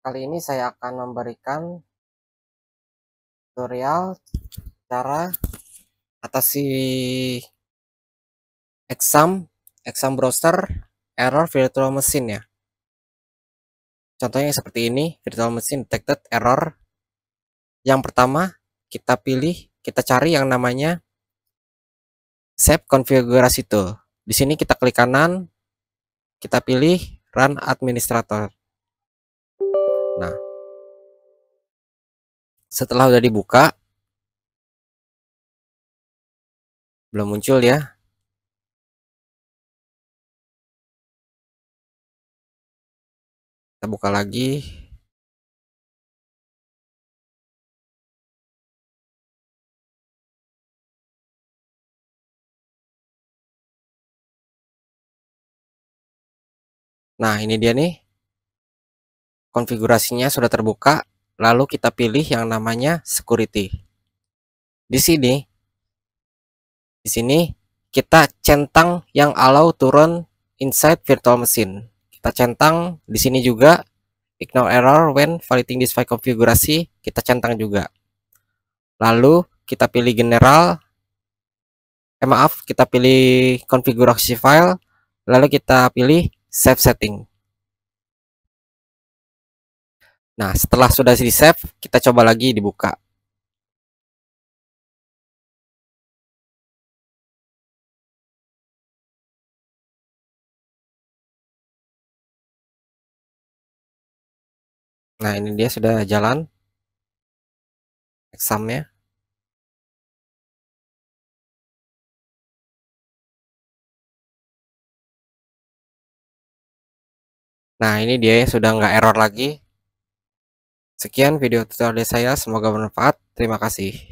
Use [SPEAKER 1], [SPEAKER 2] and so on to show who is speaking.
[SPEAKER 1] Kali ini saya akan memberikan tutorial cara atasi exam, exam browser error virtual machine ya. Contohnya seperti ini, virtual machine detected error. Yang pertama, kita pilih, kita cari yang namanya save konfigurasi tool. Di sini kita klik kanan, kita pilih run administrator. Nah, setelah
[SPEAKER 2] udah dibuka, belum muncul ya. Kita buka lagi. Nah, ini dia nih
[SPEAKER 1] konfigurasinya sudah terbuka, lalu kita pilih yang namanya security. Di sini, di sini kita centang yang allow turun inside virtual machine. Kita centang di sini juga ignore error when validating this file konfigurasi, kita centang juga. Lalu kita pilih general, eh maaf, kita pilih konfigurasi file, lalu kita pilih save setting. Nah, setelah sudah di save, kita coba lagi dibuka.
[SPEAKER 2] Nah, ini dia sudah jalan examnya. Nah, ini
[SPEAKER 1] dia ya, sudah nggak error lagi. Sekian video tutorial dari saya, semoga bermanfaat. Terima kasih.